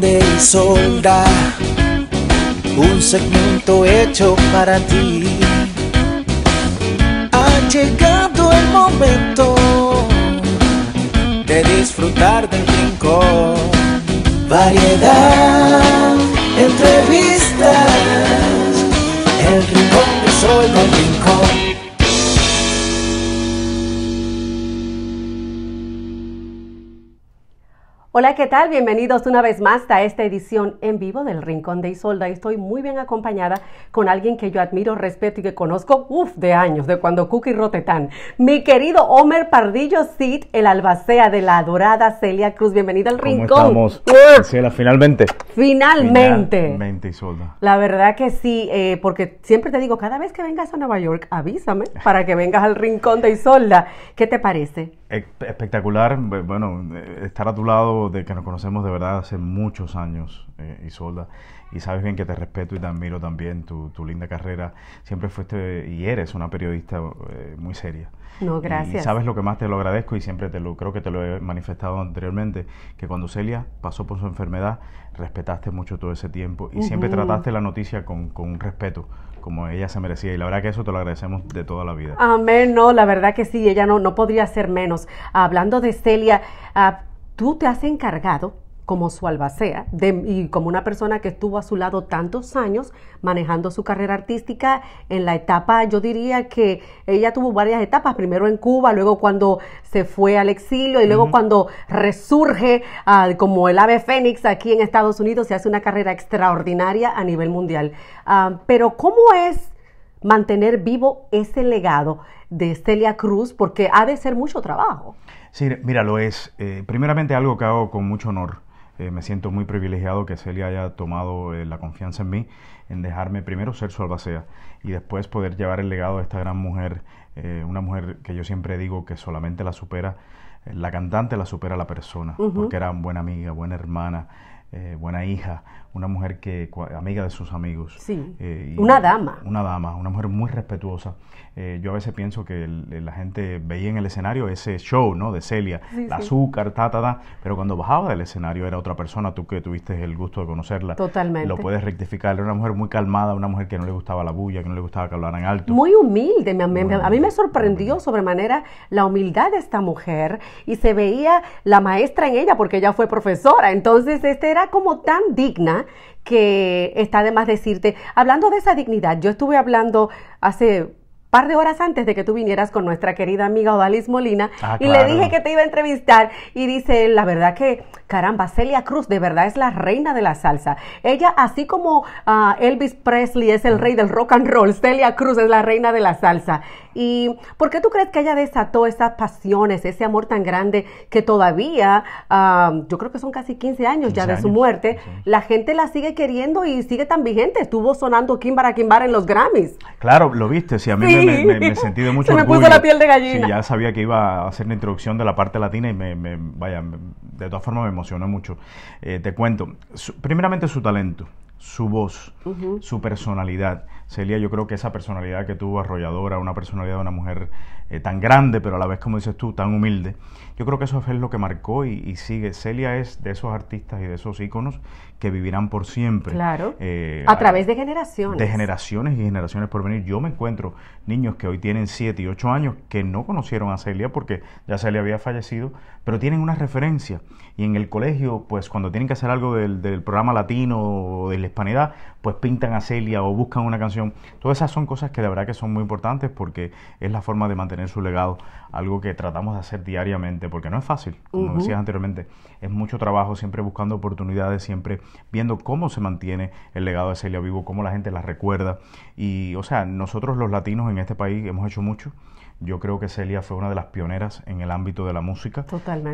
de solda, un segmento hecho para ti. Ha llegado el momento de disfrutar del rincón. Variedad, entrevistas, el rincón de sol el rincón Hola, ¿qué tal? Bienvenidos una vez más a esta edición en vivo del Rincón de Isolda. Estoy muy bien acompañada con alguien que yo admiro, respeto y que conozco, uff, de años, de cuando Cookie Rotetán. Mi querido Homer Pardillo Cid, el albacea de la adorada Celia Cruz. Bienvenido al Rincón. Estamos? Celia, finalmente. Finalmente. Finalmente, Isolda. La verdad que sí, eh, porque siempre te digo, cada vez que vengas a Nueva York, avísame para que vengas al Rincón de Isolda. ¿Qué te parece? Espectacular, bueno, eh, estar a tu lado, de que nos conocemos de verdad hace muchos años, y eh, Isolda y sabes bien que te respeto y te admiro también tu, tu linda carrera. Siempre fuiste y eres una periodista eh, muy seria. No, gracias. Y, sabes lo que más te lo agradezco y siempre te lo creo que te lo he manifestado anteriormente, que cuando Celia pasó por su enfermedad, respetaste mucho todo ese tiempo y siempre trataste la noticia con, con un respeto como ella se merecía. Y la verdad que eso te lo agradecemos de toda la vida. Amén, no, la verdad que sí, ella no, no podría ser menos. Hablando de Celia, ah, tú te has encargado como su albacea y como una persona que estuvo a su lado tantos años manejando su carrera artística en la etapa, yo diría que ella tuvo varias etapas, primero en Cuba, luego cuando se fue al exilio y luego cuando resurge ah, como el ave fénix aquí en Estados Unidos se hace una carrera extraordinaria a nivel mundial. Ah, pero ¿cómo es mantener vivo ese legado de Celia Cruz? Porque ha de ser mucho trabajo. Sí, mira, lo es. Eh, primeramente algo que hago con mucho honor eh, me siento muy privilegiado que Celia haya tomado eh, la confianza en mí, en dejarme primero ser su albacea y después poder llevar el legado de esta gran mujer, eh, una mujer que yo siempre digo que solamente la supera, la cantante la supera la persona, porque era buena amiga, buena hermana. Eh, buena hija, una mujer que amiga de sus amigos. Eh, una dama. Una dama, una mujer muy respetuosa. Eh, yo a veces pienso que la gente veía en el escenario ese show, ¿no? De Celia, la azúcar, ta, pero cuando bajaba del escenario era otra persona, tú que tuviste el gusto de conocerla. Totalmente. Lo puedes rectificar. Era una mujer muy calmada, una mujer que no le gustaba la bulla, que no le gustaba que hablaran alto. Muy muy humilde. a mí me sorprendió sobremanera la humildad de esta mujer y se veía la maestra en ella porque ella fue profesora. Entonces, este era como tan digna que está de más decirte, hablando de esa dignidad, yo estuve hablando hace par de horas antes de que tú vinieras con nuestra querida amiga Odalis Molina ah, y le dije que te iba a entrevistar y dice, la verdad que, caramba, Celia Cruz de verdad es la reina de la salsa. Ella, así como ah, Elvis Presley es el mm. rey del rock and roll, Celia Cruz es la reina de la salsa. ¿Y por qué tú crees que ella desató esas pasiones, ese amor tan grande que todavía, ah, yo creo que son casi 15 años ya de su muerte, la gente la sigue queriendo y sigue tan vigente? Estuvo sonando Kimbara Kimbara en los Grammys. Claro, lo viste, sí, a mí Me, sentí de mucho Se me puso la piel de gallina. Sí, ya sabía que iba a hacer una introducción de la parte latina y me, vaya, de todas formas me emocionó mucho. Eh, te cuento, primeramente su talento, su voz, su personalidad. Celia, yo creo que esa personalidad que tuvo arrolladora, una personalidad de una mujer eh, tan grande, pero a la vez, como dices tú, tan humilde, yo creo que eso es lo que marcó y, sigue. Celia es de esos artistas y de esos íconos que vivirán por siempre. Claro. Eh, a través de generaciones. De generaciones y generaciones por venir. Yo me encuentro niños que hoy tienen 7 y 8 años que no conocieron a Celia porque ya Celia había fallecido, pero tienen una referencia. Y en el colegio, pues cuando tienen que hacer algo del programa latino o de la hispanidad, pues pintan a Celia o buscan una canción Todas esas son cosas que de verdad que son muy importantes porque es la forma de mantener su legado, algo que tratamos de hacer diariamente, porque no es fácil, como decías anteriormente, es mucho trabajo, siempre buscando oportunidades, siempre viendo cómo se mantiene el legado de Celia Vivo, cómo la gente la recuerda. Y, o sea, nosotros los latinos en este país hemos hecho mucho. Yo creo que Celia fue una de las pioneras en el ámbito de la música.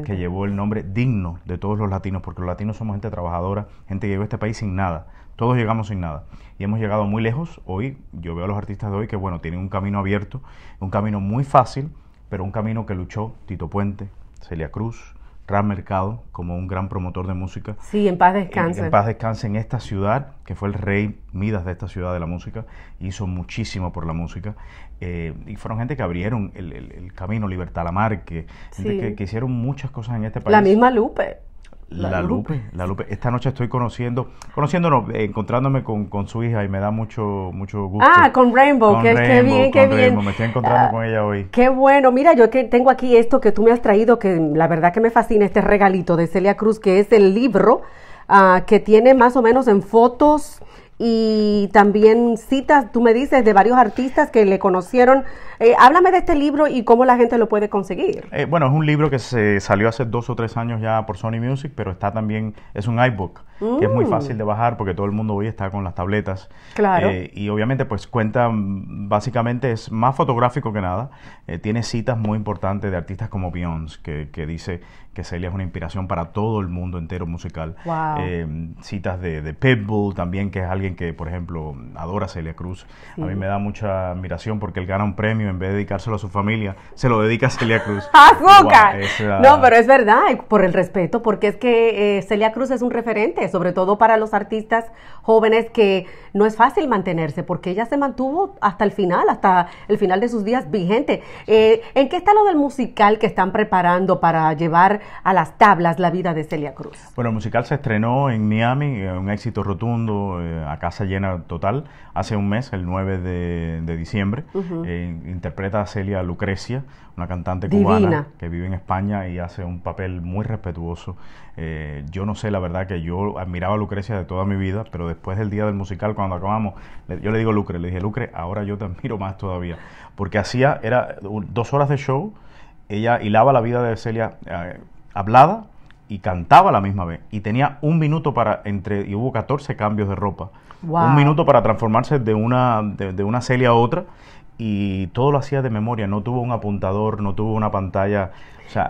Que llevó el nombre digno de todos los latinos, porque los latinos somos gente trabajadora, gente que llegó a este país sin nada. Todos llegamos sin nada. Y hemos llegado muy lejos. Hoy, yo veo a los artistas de hoy que, bueno, tienen un camino abierto, un camino muy fácil, pero un camino que luchó Tito Puente, Celia Cruz, Ram Mercado como un gran promotor de música. Sí, en paz descanse. En, paz descanse en esta ciudad, que fue el rey Midas de esta ciudad de la música, hizo muchísimo por la música. Eh, y fueron gente que abrieron el, camino, Libertad a gente que, que, hicieron muchas cosas en este país. La misma Lupe. La, Lupe. La Lupe. Esta noche estoy conociendo, conociéndonos, eh, encontrándome con, su hija y me da mucho, mucho gusto. Ah, con Rainbow, que, qué bien, qué Rainbow. bien. Me estoy encontrando ah, con ella hoy. Qué bueno. Mira, yo que tengo aquí esto que tú me has traído, que la verdad que me fascina este regalito de Celia Cruz, que es el libro ah, que tiene más o menos en fotos y también citas, tú me dices, de varios artistas que le conocieron. Eh, háblame de este libro y cómo la gente lo puede conseguir. Eh, bueno, es un libro que se salió hace dos o tres años ya por Sony Music, pero está también, es un iBook que es muy mm. fácil de bajar porque todo el mundo hoy está con las tabletas. Claro. Eh, y obviamente pues cuenta, mm, básicamente es más fotográfico que nada. Eh, tiene citas muy importantes de artistas como Beyoncé, que, dice que Celia es una inspiración para todo el mundo entero musical. Eh, citas de, Pitbull también, que es alguien que, por ejemplo, adora a Celia Cruz. A mí me da mucha admiración porque él gana un premio, en vez de dedicárselo a su familia, se lo dedica a Celia Cruz. ¡Azúcar! ¡Ah, no, pero es verdad, por el respeto, porque es que Celia Cruz es un referente sobre todo para los artistas jóvenes que no es fácil mantenerse, porque ella se mantuvo hasta el final, hasta el final de sus días vigente. Eh, ¿En qué está lo del musical que están preparando para llevar a las tablas la vida de Celia Cruz? Bueno, el musical se estrenó en Miami, eh, un éxito rotundo, eh, a casa llena total, hace un mes, el 9 de, diciembre. interpreta a Celia Lucrecia, una cantante cubana que vive en España y hace un papel muy respetuoso. yo no sé, la verdad que yo admiraba a Lucrecia de toda mi vida, pero después del día del musical, cuando acabamos, yo le digo Lucre, le dije, Lucre, ahora yo te admiro más todavía, porque hacía, era dos horas de show, ella hilaba la vida de Celia eh, hablada y cantaba la misma vez, y tenía un minuto para, entre, y hubo 14 cambios de ropa, un minuto para transformarse de una, de una Celia a otra, y todo lo hacía de memoria, no tuvo un apuntador, no tuvo una pantalla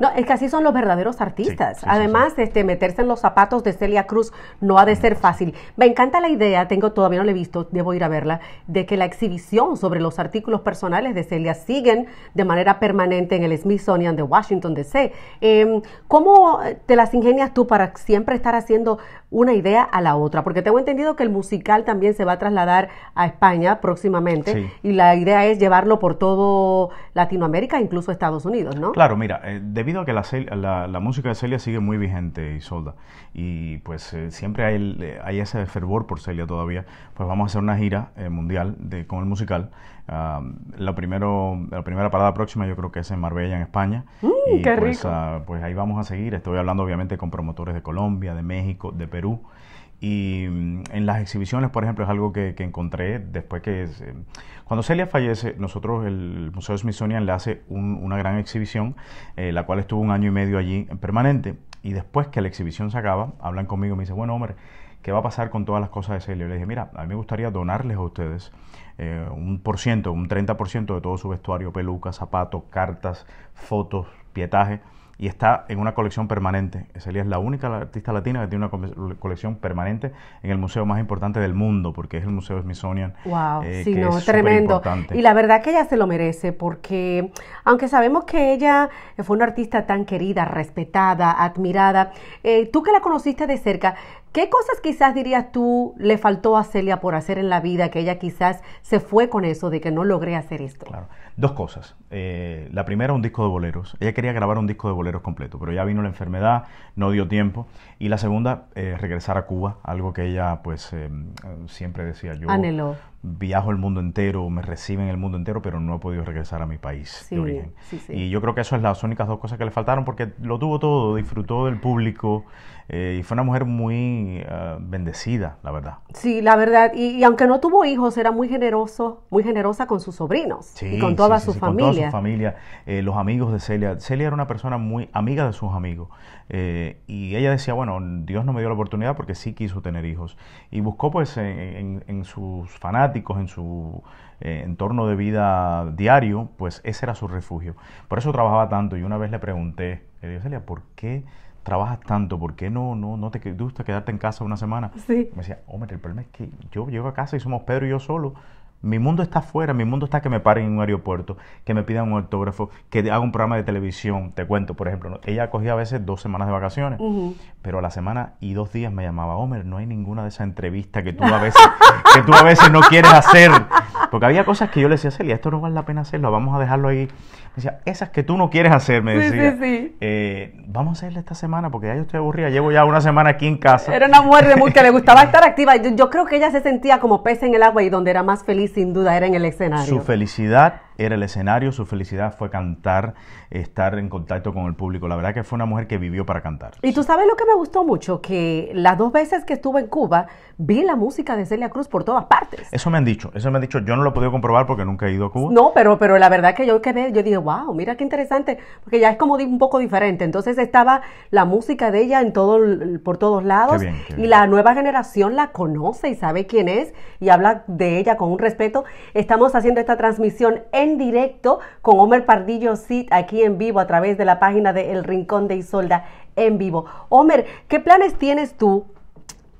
no, es que así son los verdaderos artistas. Además, este meterse en los zapatos de Celia Cruz no ha de mm. ser fácil. Me encanta la idea, tengo todavía no la he visto, debo ir a verla, de que la exhibición sobre los artículos personales de Celia siguen de manera permanente en el Smithsonian de Washington DC. Em, ¿Cómo te las ingenias tú para siempre estar haciendo una idea a la otra? Porque tengo entendido que el musical también se va a trasladar a España próximamente y la idea es llevarlo por todo Latinoamérica, incluso Estados Unidos, ¿no? Claro, mira, eh, debido a que la, música de Celia sigue muy vigente, y solda y pues eh, siempre eh, hay, ese fervor por Celia todavía, pues vamos a hacer una gira eh, mundial de, con el musical. la, primero, la primera parada próxima yo creo que es en Marbella, en España. Uh, y qué pues, ah, pues ahí vamos a seguir. Estoy hablando obviamente con promotores de Colombia, de México, de Perú. Y mm, en las exhibiciones, por ejemplo, es algo que, encontré después que... Eh, cuando Celia fallece, nosotros, el Museo Smithsonian, le hace una gran exhibición, eh, la cual estuvo un año y medio allí en permanente. Y después que la exhibición se acaba, hablan conmigo me dicen, bueno, hombre, ¿qué va a pasar con todas las cosas de Celia? Y le dije, mira, a mí me gustaría donarles a ustedes eh, un por ciento, un 30% de todo su vestuario, pelucas, zapatos, cartas, fotos, pietaje y está en una colección permanente. Celia es la única artista latina que tiene una colección permanente en el museo más importante del mundo, porque es el Museo Smithsonian. ¡Wow! Eh, sí, no, tremendo. Y la verdad que ella se lo merece, porque aunque sabemos que ella fue una artista tan querida, respetada, admirada, eh, tú que la conociste de cerca, ¿Qué cosas quizás dirías tú le faltó a Celia por hacer en la vida que ella quizás se fue con eso de que no logré hacer esto? Claro. Dos cosas. Eh, la primera, un disco de boleros. Ella quería grabar un disco de boleros completo, pero ya vino la enfermedad, no dio tiempo. Y la segunda, eh, regresar a Cuba, algo que ella pues eh, siempre decía yo. Anheló viajo el mundo entero, me reciben el mundo entero, pero no he podido regresar a mi país de origen. Y yo creo que eso es las únicas dos cosas que le faltaron, porque lo tuvo todo, disfrutó del público eh, y fue una mujer muy ah, bendecida, la verdad. Sí, la verdad. Y, aunque no tuvo hijos, era muy generoso, muy generosa con sus sobrinos y con toda su familia. Con toda su familia, eh, los amigos de Celia. Celia era una persona muy amiga de sus amigos. Eh, y ella decía, bueno, Dios no me dio la oportunidad porque sí quiso tener hijos. Y buscó pues en sus fanáticos en su eh, entorno de vida diario, pues ese era su refugio. Por eso trabajaba tanto y una vez le pregunté, le dije, Celia, ¿por qué trabajas tanto? ¿Por qué no, no, te gusta quedarte en casa una semana? Me decía, hombre, el problema es que yo llego a casa y somos Pedro y yo solo mi mundo está afuera, mi mundo está que me paren en un aeropuerto, que me pidan un autógrafo, que haga un programa de televisión. Te cuento, por ejemplo, ella cogía a veces dos semanas de vacaciones, pero a la semana y dos días me llamaba, Homer, no hay ninguna de esas entrevistas que tú a veces, que tú a veces no quieres hacer. Porque había cosas que yo le decía, Celia, esto no vale la pena hacerlo, vamos a dejarlo ahí. Me decía, esas que tú no quieres hacer, me decía. Sí, sí. Eh, vamos a hacerla esta semana porque ya yo estoy aburrida, llevo ya una semana aquí en casa. Era una mujer de muy que le gustaba estar activa. Yo, yo creo que ella se sentía como pez en el agua y donde era más feliz, sin duda, era en el escenario. Su felicidad era el escenario, su felicidad fue cantar, estar en contacto con el público. La verdad que fue una mujer que vivió para cantar. Y tú sabes lo que me gustó mucho, que las dos veces que estuve en Cuba, vi la música de Celia Cruz por todas partes. Eso me han dicho, eso me han dicho. Yo no lo he podido comprobar porque nunca he ido a Cuba. No, pero, pero la verdad que yo quedé, yo dije, wow, mira qué interesante, porque ya es como un poco diferente. Entonces estaba la música de ella en todo, por todos lados. Y la nueva generación la conoce y sabe quién es y habla de ella con un respeto. Estamos haciendo esta transmisión en directo con Homer Pardillo sit aquí en vivo a través de la página de El Rincón de Isolda en vivo. Homer, ¿qué planes tienes tú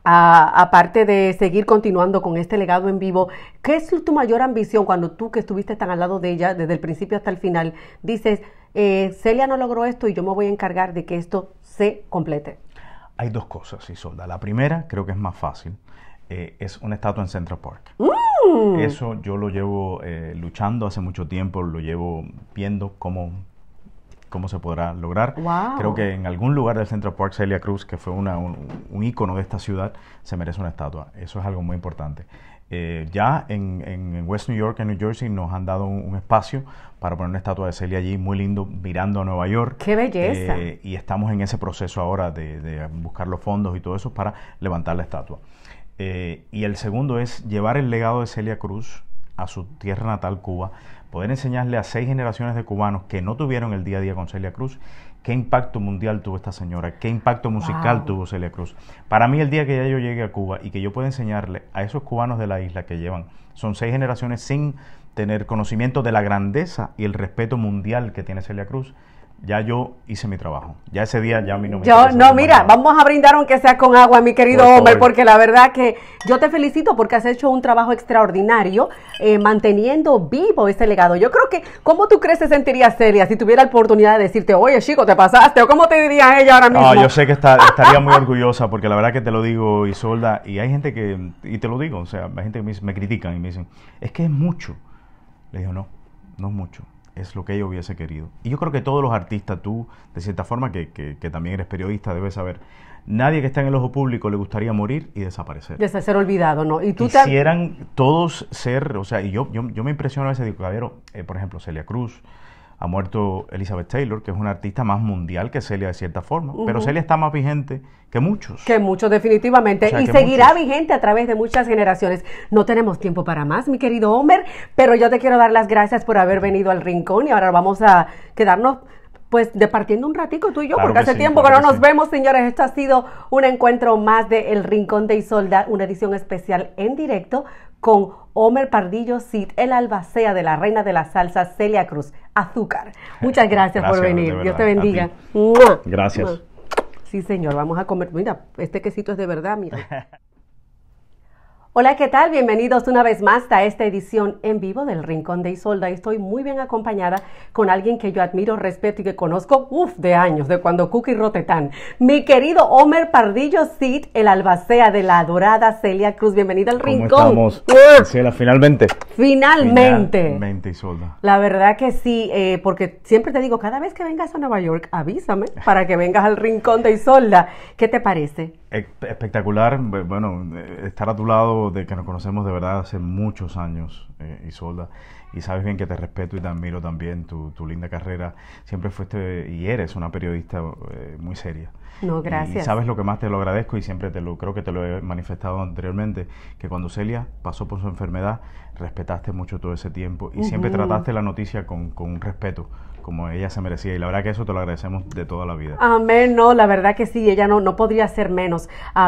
aparte de seguir continuando con este legado en vivo, ¿qué es tu mayor ambición cuando tú que estuviste tan al lado de ella desde el principio hasta el final dices, eh, Celia no logró esto y yo me voy a encargar de que esto se complete? Hay dos cosas, Isolda. La primera creo que es más fácil. Eh, es una estatua en Central Park. Mm. Eso yo lo llevo eh, luchando hace mucho tiempo, lo llevo viendo cómo, cómo se podrá lograr. Creo que en algún lugar del Central Park Celia Cruz, que fue un, icono ícono de esta ciudad, se merece una estatua. Eso es algo muy importante. Eh, ya en, West New York, en New Jersey, nos han dado un, espacio para poner una estatua de Celia allí, muy lindo, mirando a Nueva York. ¡Qué belleza! Eh, y estamos en ese proceso ahora de, buscar los fondos y todo eso para levantar la estatua. Eh, y el segundo es llevar el legado de Celia Cruz a su tierra natal, Cuba, poder enseñarle a seis generaciones de cubanos que no tuvieron el día a día con Celia Cruz, qué impacto mundial tuvo esta señora, qué impacto musical tuvo Celia Cruz. Para mí el día que ya yo llegue a Cuba y que yo pueda enseñarle a esos cubanos de la isla que llevan, son seis generaciones sin tener conocimiento de la grandeza y el respeto mundial que tiene Celia Cruz, ya yo hice mi trabajo. Ya ese día ya a mí no me Yo no, mira, vamos a brindar aunque sea con agua, mi querido hombre, porque la verdad que yo te felicito porque has hecho un trabajo extraordinario eh, manteniendo vivo ese legado. Yo creo que ¿cómo tú crees que se sentiría Celia si tuviera la oportunidad de decirte, "Oye, chico, te pasaste" o cómo te diría ella ahora ah, mismo? No, yo sé que estaría muy orgullosa porque la verdad que te lo digo, Isolda, y hay gente que y te lo digo, o sea, hay gente que me, me critican y me dicen, "Es que es mucho." Le digo, "No, no es mucho." es lo que ella hubiese querido. Y yo creo que todos los artistas, tú, de cierta forma, que, que, también eres periodista, debes saber, nadie que está en el ojo público le gustaría morir y desaparecer. ser olvidado, ¿no? ¿Y tú Quisieran todos ser, o sea, y yo, yo, me impresiono a veces, digo, eh, por ejemplo, Celia Cruz, ha muerto Elizabeth Taylor, que es una artista más mundial que Celia de cierta forma, pero Celia está más vigente que muchos. Que muchos, definitivamente, y seguirá vigente a través de muchas generaciones. No tenemos tiempo para más, mi querido Homer, pero yo te quiero dar las gracias por haber venido al rincón y ahora vamos a quedarnos pues departiendo un ratico tú y yo, porque hace tiempo que no nos vemos, señores. Esto ha sido un encuentro más de El Rincón de Isolda, una edición especial en directo con Homer Pardillo Cid, el albacea de la reina de la salsa, Celia Cruz, azúcar. Muchas gracias, por venir. Dios te bendiga. Gracias. Sí, señor, vamos a comer. Mira, este quesito es de verdad, mira. Hola, ¿qué tal? Bienvenidos una vez más a esta edición en vivo del Rincón de Isolda. Estoy muy bien acompañada con alguien que yo admiro, respeto y que conozco, uff, de años, de cuando Cookie Rotetán. Mi querido Homer Pardillo Cid, el albacea de la adorada Celia Cruz. Bienvenido al ¿Cómo Rincón. Estamos? Celia, finalmente. Finalmente. Finalmente, Isolda. La verdad que sí, eh, porque siempre te digo, cada vez que vengas a Nueva York, avísame para que vengas al Rincón de Isolda. ¿Qué te parece? espectacular, bueno, eh, estar a tu lado de que nos conocemos de verdad hace muchos años, y eh, Isolda, y sabes bien que te respeto y te admiro también tu, linda carrera. Siempre fuiste y eres una periodista eh, muy seria. No, gracias. Y, sabes lo que más te lo agradezco y siempre te lo creo que te lo he manifestado anteriormente, que cuando Celia pasó por su enfermedad, respetaste mucho todo ese tiempo y siempre trataste la noticia con, con respeto, como ella se merecía. Y la verdad que eso te lo agradecemos de toda la vida. Amén, no, la verdad que sí, ella no, no podría ser menos. hablar.